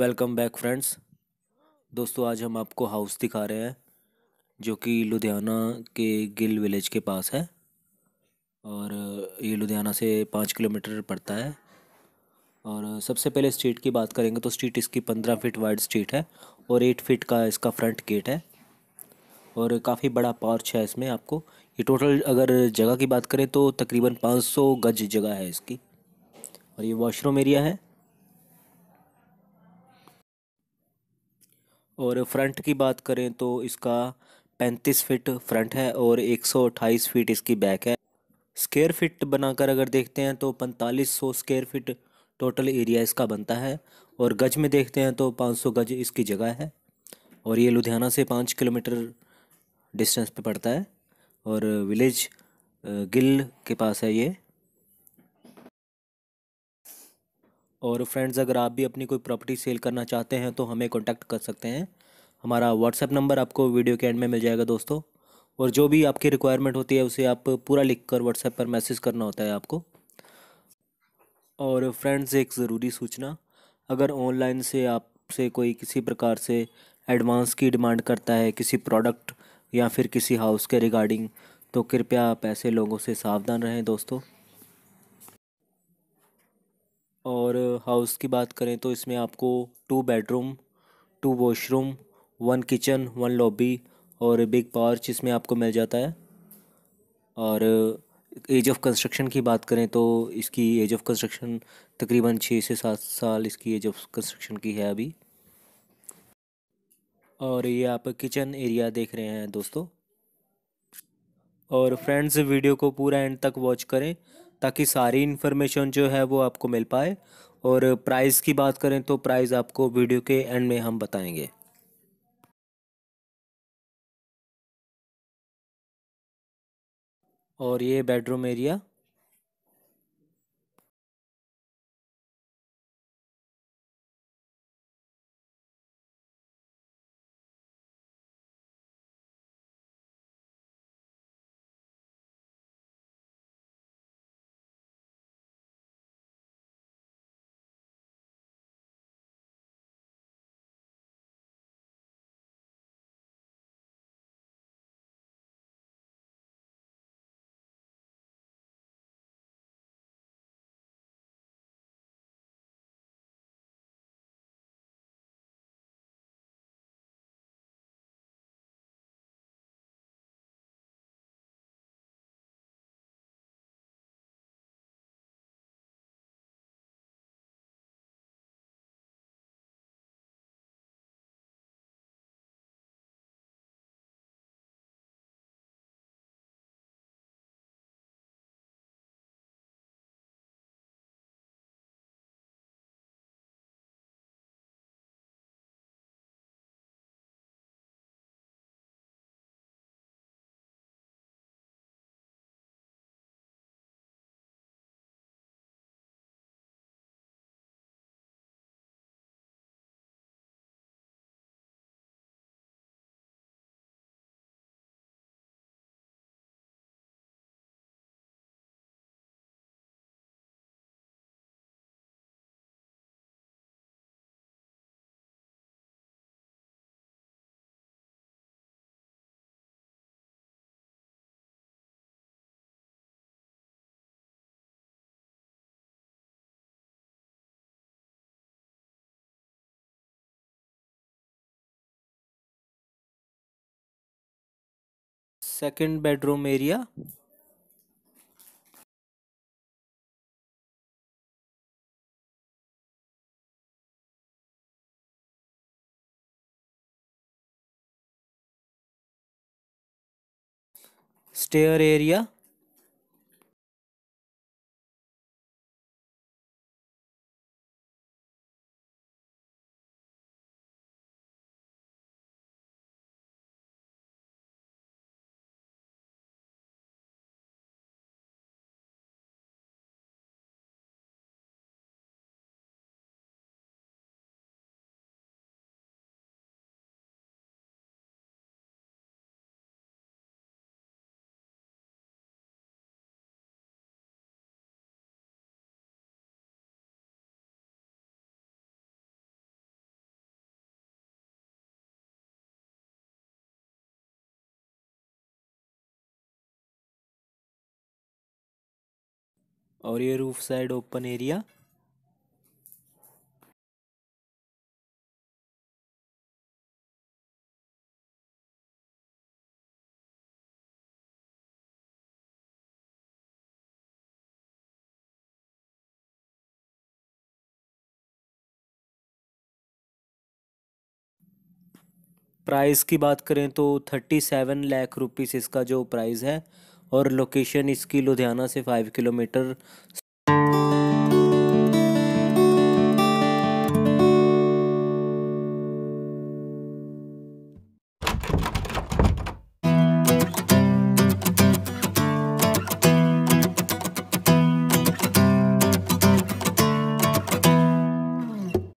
welcome back friends दोस्तों आज हम आपको हाउस दिखा रहे हैं जो कि लुधियाना के गिल विलेज के पास है और ये लुधियाना से पाँच किलोमीटर पड़ता है और सबसे पहले स्ट्रीट की बात करेंगे तो स्ट्रीट इसकी पंद्रह फीट वाइड स्ट्रीट है और एट फीट का इसका फ्रंट गेट है और काफ़ी बड़ा पार्च है इसमें आपको ये टोटल अगर जगह की बात करें तो तकरीबन पाँच गज जगह है इसकी और ये वॉशरूम एरिया है और फ्रंट की बात करें तो इसका पैंतीस फिट फ्रंट है और एक सौ अट्ठाईस फीट इसकी बैक है स्केयर फिट बनाकर अगर देखते हैं तो पैंतालीस सौ स्केयर फिट टोटल एरिया इसका बनता है और गज में देखते हैं तो पाँच सौ गज इसकी जगह है और ये लुधियाना से पाँच किलोमीटर डिस्टेंस पे पड़ता है और विलेज गिल के पास है ये और फ्रेंड्स अगर आप भी अपनी कोई प्रॉपर्टी सेल करना चाहते हैं तो हमें कॉन्टैक्ट कर सकते हैं हमारा व्हाट्सएप नंबर आपको वीडियो के एंड में मिल जाएगा दोस्तों और जो भी आपकी रिक्वायरमेंट होती है उसे आप पूरा लिख कर व्हाट्सएप पर मैसेज करना होता है आपको और फ्रेंड्स एक ज़रूरी सूचना अगर ऑनलाइन से आपसे कोई किसी प्रकार से एडवांस की डिमांड करता है किसी प्रोडक्ट या फिर किसी हाउस के रिगार्डिंग तो कृपया आप ऐसे लोगों से सावधान रहें दोस्तों और हाउस की बात करें तो इसमें आपको two bedroom two washroom one kitchen one lobby और बिग पार्च इसमें आपको मिल जाता है और एज ऑफ कंस्ट्रक्शन की बात करें तो इसकी एज ऑफ कंस्ट्रक्शन तकरीबन छः से सात साल इसकी एज ऑफ कंस्ट्रक्शन की है अभी और ये आप किचन एरिया देख रहे हैं दोस्तों और फ्रेंड्स वीडियो को पूरा एंड तक वॉच करें ताकि सारी इन्फॉर्मेशन जो है वो आपको मिल पाए और प्राइस की बात करें तो प्राइस आपको वीडियो के एंड में हम बताएंगे और ये bedroom area second bedroom area stair area और ये roof side open area price की बात करें तो थर्टी सेवन लैख रुपीस इसका जो प्राइस है और लोकेशन इसकी लुधियाना से फाइव किलोमीटर